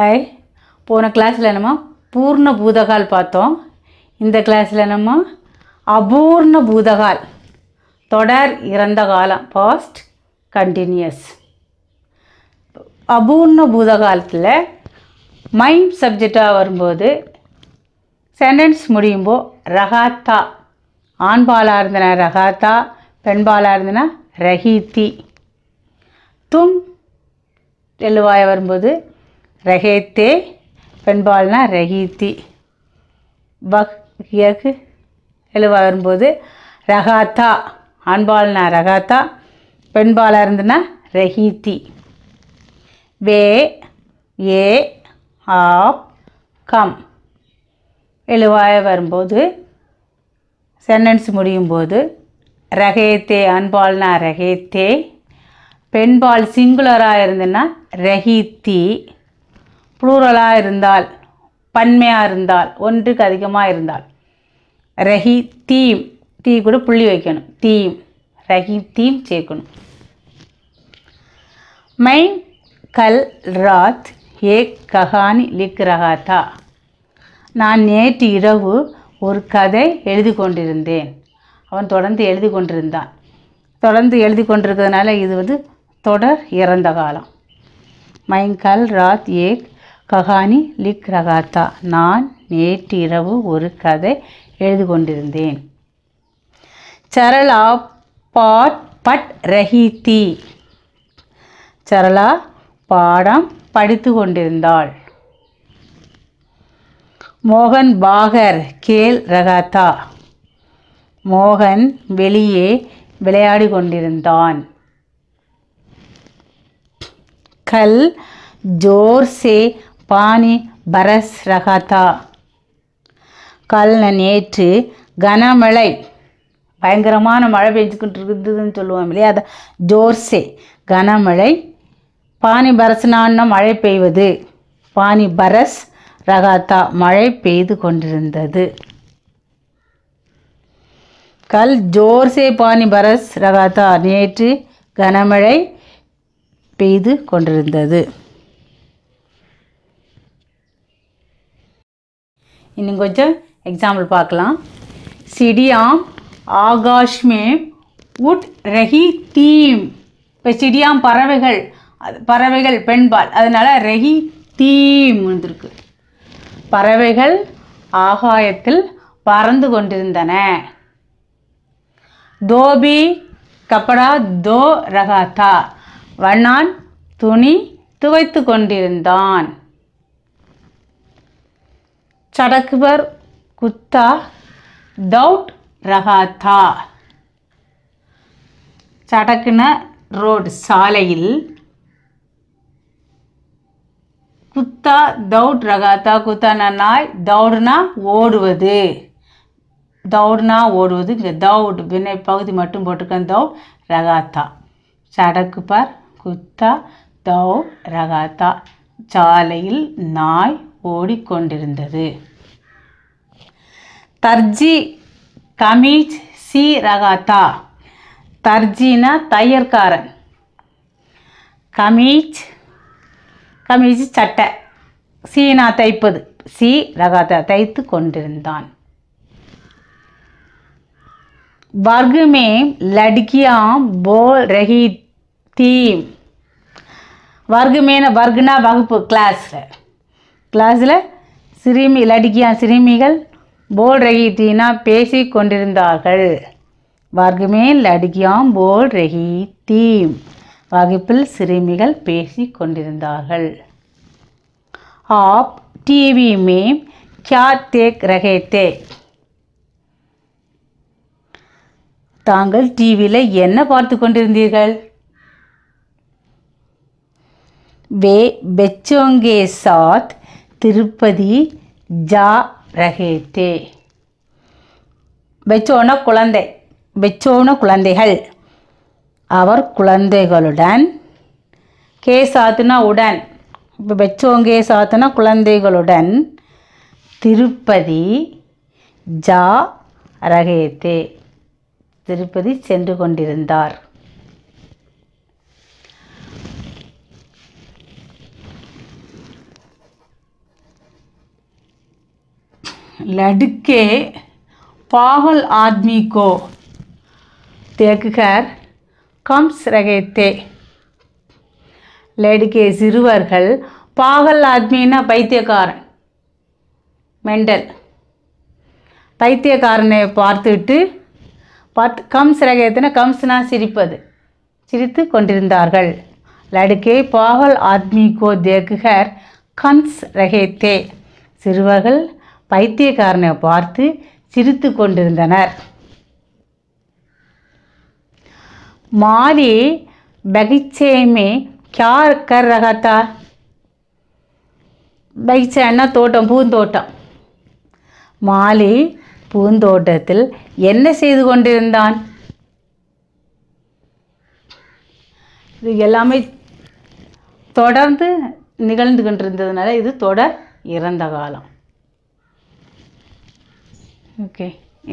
hi போன கிளாஸில் நம்ம பூர்ண பூதகால் பார்த்தோம் இந்த கிளாஸில் நம்ம அபூர்ண பூதகால் தொடர் இறந்த காலம் பாஸ்ட் கண்டினியூஸ் அபூர்ண பூதகாலத்தில் மைண்ட் சப்ஜெக்டாக வரும்போது சென்டென்ஸ் முடியும்போ ரகாத்தா ஆண்பாலாக இருந்தனா ரகாத்தா பெண்பாலாக இருந்தனா ரஹீத்தி தும் தெல்லுவாய வரும்போது ரகேத்தே பெண்பால்னா ரஹீத்தி வக் எழுவாக வரும்போது ரகாத்தா ஆண்பால்னா ரகாத்தா பெண்பாலாக இருந்துன்னா ரஹீத்தி வே ஏ ஆப் கம் எழுவாய வரும்போது சென்டென்ஸ் முடியும் போது ரகேத்தே அன்பால்னா ரகேத்தே பெண்பால் சிங்குலராக இருந்துன்னா ரஹீத்தி ப்ளூரலாக இருந்தால் பன்மையாக இருந்தால் ஒன்றுக்கு அதிகமாக இருந்தால் ரஹி தீம் தீ கூட புள்ளி வைக்கணும் தீம் ரஹி தீம் சேர்க்கணும் மைன் கல் ராத் ஏ ககானி லிக் ரஹாத்தா நான் நேற்று இரவு ஒரு கதை எழுதி கொண்டிருந்தேன் அவன் தொடர்ந்து எழுதி கொண்டிருந்தான் தொடர்ந்து எழுதி கொண்டிருக்கிறதுனால இது வந்து தொடர் இறந்த காலம் மைங்கல் ராத் ஏக் ககானி லிக் ரகாத்தா நான் நேற்றிரவு ஒரு கதை எழுது கொண்டிருந்தேன் சரளா பாட் பட் ரஹீதி சரளா பாடம் படித்து கொண்டிருந்தாள் மோகன் பாகர் கேல் ரகாத்தா மோகன் வெளியே விளையாடி கொண்டிருந்தான் கல் ஜோர்சே பாணி பரஸ் ரகதா கல் நேற்று கனமழை பயங்கரமான மழை பெஞ்சுக்கிட்டு இருந்ததுன்னு சொல்லுவோம் இல்லையா அதை ஜோர்சே கனமழை பானி பரஸ்னான மழை பெய்வது பானி பரஸ் ரகாத்தா மழை பெய்து கொண்டிருந்தது கல் ஜோர்சே பானி பரஸ் ரகாத்தா நேற்று கனமழை பெய்து கொண்டிருந்தது இன்னும் கொஞ்சம் எக்ஸாம்பிள் பார்க்கலாம் சிடியாம் ஆகாஷ்மே உட் ரஹி தீம் இப்போ சிடியாம் பறவைகள் அது பறவைகள் பெண்பால் அதனால் ரஹி தீம் வந்திருக்கு பறவைகள் ஆகாயத்தில் பறந்து கொண்டிருந்தன தோபி கப்படா தோ ரகாத்தா வண்ணான் துணி துவைத்து கொண்டிருந்தான் சடக்குவர் குத்தா தவுட் ரகாத்தா சடக்குன ரோடு சாலையில் குத்தா தவுட் ரகாத்தா குத்தான நாய் தவுடுனா ஓடுவது தவுடுனா ஓடுவது இங்கே தவுட் வினை பகுதி மட்டும் போட்டிருக்கேன் தவுட் ரகாத்தா சடக்கு பார் குத்தா தவ் ரகாத்தா சாலையில் நாய் ஓடிக்கொண்டிருந்தது தர்ஜி கமீஜ் சி ரகாத்தா தர்ஜினா தையற்காரன் கமீஜ் கமீஜ் சட்டை சீனா தைப்பது சி ரகாத்தா தைத்து கொண்டிருந்தான் வர்க்குமே में போல் बोल தீம் வர்க்குமேன வர்க்குனா வகுப்பு கிளாஸில் கிளாஸில் சிறுமி லடுக்கியா சிறுமிகள் போல் ரகிட்டீனா பேசி கொண்டிருந்தார்கள் வார்க்குமே லடுக்கியாம் போல் ரகி தீம் வகுப்பில் சிறுமிகள் பேசி கொண்டிருந்தார்கள் ஆப் டிவி மேம் கியா தேக் ரகேத்தே தே தாங்கள் டிவியில் என்ன பார்த்து கொண்டிருந்தீர்கள் வே பெச்சோங்கே சாத் திருப்பதி ஜா ரகேத்தே பெச்சோன குழந்தை பெச்சோன குழந்தைகள் அவர் குழந்தைகளுடன் கே சாத்துனா உடன் இப்போ பெச்சோங்கே சாத்துனா குழந்தைகளுடன் திருப்பதி ஜா ரகேத்தே திருப்பதி சென்று கொண்டிருந்தார் லடுக்கே பாகல் ஆத்மி கோ தேக்குகர் கம்ஸ் ரகத்தே லடுக்கே சிறுவர்கள் பாகல் ஆத்மின்னா பைத்தியக்காரன் மெண்டல் பைத்தியக்காரனை பார்த்துட்டு பார்த்து கம்ஸ் ரகத்தின கம்ஸ்னா சிரிப்பது சிரித்து கொண்டிருந்தார்கள் லடுக்கே பாகல் ஆத்மி கோ தேக்குகர் கம்ஸ் ரகத்தே சிறுவர்கள் பைத்தியக்காரனை பார்த்து சிரித்து கொண்டிருந்தனர் மாலி பகிச்சேமே கியார் கர் ரகத்தா பகிச்சேன்னா தோட்டம் பூந்தோட்டம் மாலி பூந்தோட்டத்தில் என்ன செய்து கொண்டிருந்தான் இது எல்லாமே தொடர்ந்து நிகழ்ந்து கொண்டிருந்ததுனால இது தொடர் இறந்த காலம் ஓகே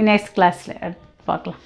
நெக்ஸ்ட் கிளாஸில் பார்க்கலாம்